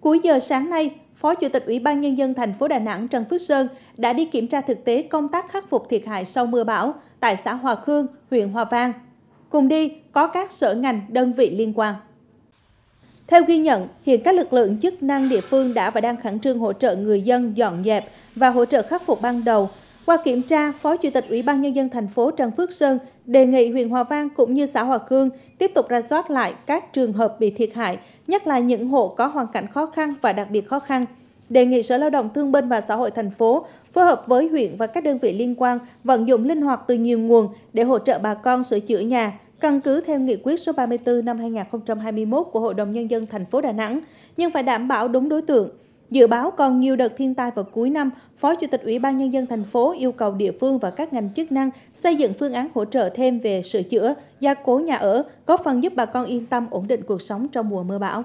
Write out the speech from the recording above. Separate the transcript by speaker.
Speaker 1: Cuối giờ sáng nay, Phó Chủ tịch Ủy ban Nhân dân thành phố Đà Nẵng Trần Phước Sơn đã đi kiểm tra thực tế công tác khắc phục thiệt hại sau mưa bão tại xã Hòa Khương, huyện Hòa Vang. Cùng đi có các sở ngành, đơn vị liên quan. Theo ghi nhận, hiện các lực lượng chức năng địa phương đã và đang khẩn trương hỗ trợ người dân dọn dẹp và hỗ trợ khắc phục ban đầu qua kiểm tra, Phó Chủ tịch Ủy ban Nhân dân thành phố Trần Phước Sơn đề nghị huyện Hòa Vang cũng như xã Hòa Khương tiếp tục ra soát lại các trường hợp bị thiệt hại, nhất là những hộ có hoàn cảnh khó khăn và đặc biệt khó khăn. Đề nghị Sở Lao động Thương binh và Xã hội thành phố phối hợp với huyện và các đơn vị liên quan vận dụng linh hoạt từ nhiều nguồn để hỗ trợ bà con sửa chữa nhà, căn cứ theo nghị quyết số 34 năm 2021 của Hội đồng Nhân dân thành phố Đà Nẵng, nhưng phải đảm bảo đúng đối tượng, Dự báo còn nhiều đợt thiên tai vào cuối năm, Phó Chủ tịch Ủy ban Nhân dân thành phố yêu cầu địa phương và các ngành chức năng xây dựng phương án hỗ trợ thêm về sửa chữa, gia cố nhà ở, góp phần giúp bà con yên tâm ổn định cuộc sống trong mùa mưa bão.